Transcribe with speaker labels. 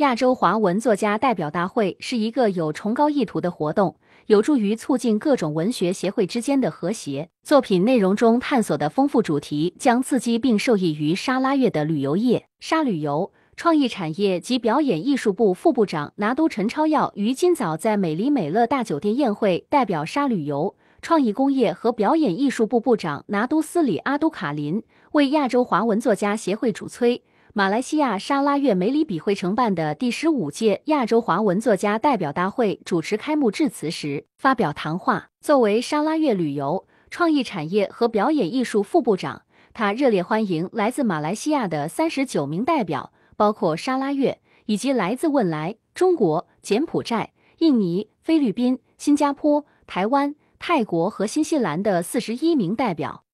Speaker 1: 亚洲华文作家代表大会是一个有崇高意图的活动，有助于促进各种文学协会之间的和谐。作品内容中探索的丰富主题将刺激并受益于沙拉月的旅游业。沙旅游创意产业及表演艺术部副部长拿督陈超耀于今早在美丽美乐大酒店宴会，代表沙旅游创意工业和表演艺术部部长拿督斯里阿都卡林为亚洲华文作家协会主催。马来西亚沙拉越梅里比会承办的第十五届亚洲华文作家代表大会主持开幕致辞时发表谈话。作为沙拉越旅游创意产业和表演艺术副部长，他热烈欢迎来自马来西亚的三十九名代表，包括沙拉越，以及来自汶莱、中国、柬埔寨、印尼、菲律宾、新加坡、台湾、泰国和新西兰的四十一名代表。